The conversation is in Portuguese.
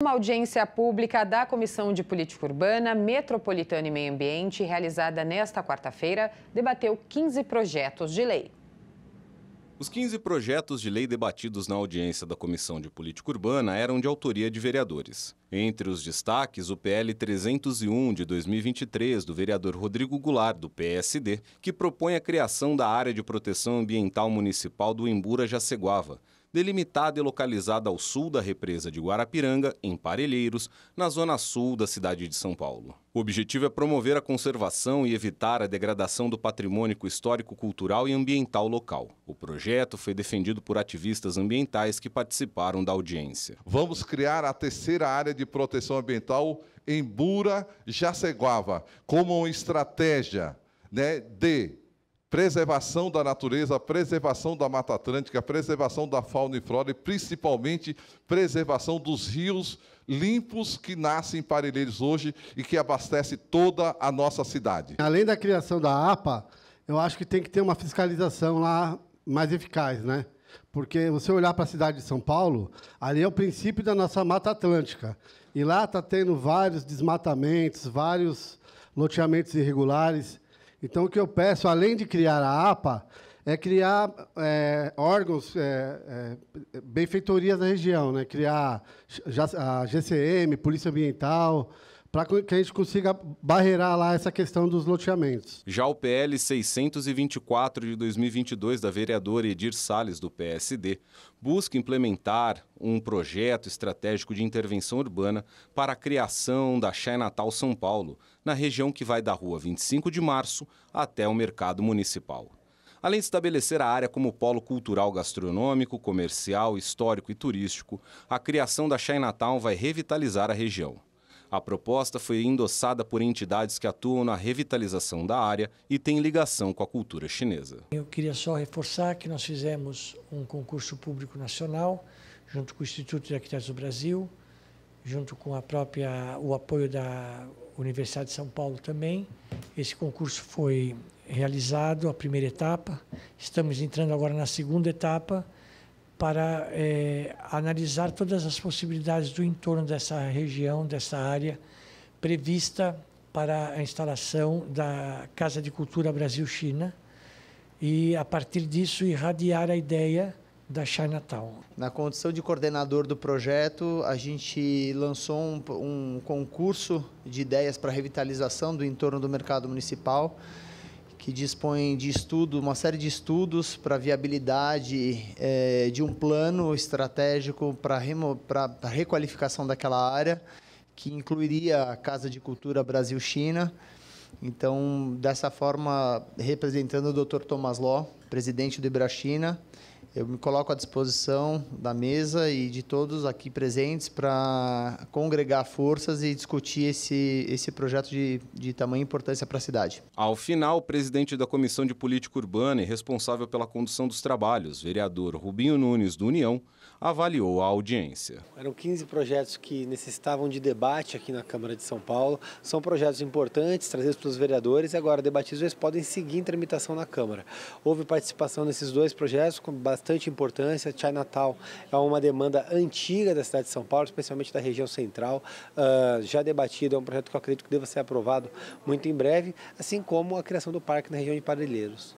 Uma audiência pública da Comissão de Política Urbana, Metropolitana e Meio Ambiente, realizada nesta quarta-feira, debateu 15 projetos de lei. Os 15 projetos de lei debatidos na audiência da Comissão de Política Urbana eram de autoria de vereadores. Entre os destaques, o PL 301 de 2023 do vereador Rodrigo Goulart, do PSD, que propõe a criação da área de proteção ambiental municipal do Embura Jaceguava, delimitada e localizada ao sul da represa de Guarapiranga, em Parelheiros, na zona sul da cidade de São Paulo. O objetivo é promover a conservação e evitar a degradação do patrimônio histórico, cultural e ambiental local. O projeto foi defendido por ativistas ambientais que participaram da audiência. Vamos criar a terceira área de proteção ambiental em Bura, Jaceguava, como estratégia né, de preservação da natureza, preservação da Mata Atlântica, preservação da fauna e flora e principalmente preservação dos rios limpos que nascem em Parelheiros hoje e que abastece toda a nossa cidade. Além da criação da APA, eu acho que tem que ter uma fiscalização lá mais eficaz, né? Porque você olhar para a cidade de São Paulo, ali é o princípio da nossa Mata Atlântica. E lá está tendo vários desmatamentos, vários loteamentos irregulares. Então, o que eu peço, além de criar a APA, é criar é, órgãos, é, é, benfeitorias da região, né? criar a GCM, Polícia Ambiental, para que a gente consiga barreirar lá essa questão dos loteamentos. Já o PL 624 de 2022 da vereadora Edir Sales do PSD busca implementar um projeto estratégico de intervenção urbana para a criação da Chai Natal São Paulo, na região que vai da rua 25 de março até o mercado municipal. Além de estabelecer a área como polo cultural gastronômico, comercial, histórico e turístico, a criação da Chai Natal vai revitalizar a região. A proposta foi endossada por entidades que atuam na revitalização da área e tem ligação com a cultura chinesa. Eu queria só reforçar que nós fizemos um concurso público nacional, junto com o Instituto de Arquitetos do Brasil, junto com a própria o apoio da Universidade de São Paulo também. Esse concurso foi realizado a primeira etapa. Estamos entrando agora na segunda etapa para é, analisar todas as possibilidades do entorno dessa região, dessa área prevista para a instalação da Casa de Cultura Brasil-China e, a partir disso, irradiar a ideia da Chinatown. Na condição de coordenador do projeto, a gente lançou um, um concurso de ideias para revitalização do entorno do mercado municipal que dispõe de estudo, uma série de estudos para a viabilidade é, de um plano estratégico para a requalificação daquela área, que incluiria a Casa de Cultura Brasil-China. Então, dessa forma, representando o Dr. Thomas Ló, presidente do Ibrachina, China, eu me coloco à disposição da mesa e de todos aqui presentes para congregar forças e discutir esse, esse projeto de, de tamanha importância para a cidade. Ao final, o presidente da Comissão de Política Urbana e responsável pela condução dos trabalhos, vereador Rubinho Nunes, do União, avaliou a audiência. Eram 15 projetos que necessitavam de debate aqui na Câmara de São Paulo. São projetos importantes, trazidos pelos vereadores e agora debatidos, eles podem seguir em tramitação na Câmara. Houve participação nesses dois projetos com bastante bastante importância. Chinatown é uma demanda antiga da cidade de São Paulo, especialmente da região central, uh, já debatido, é um projeto que eu acredito que deva ser aprovado muito em breve, assim como a criação do parque na região de Parelheiros.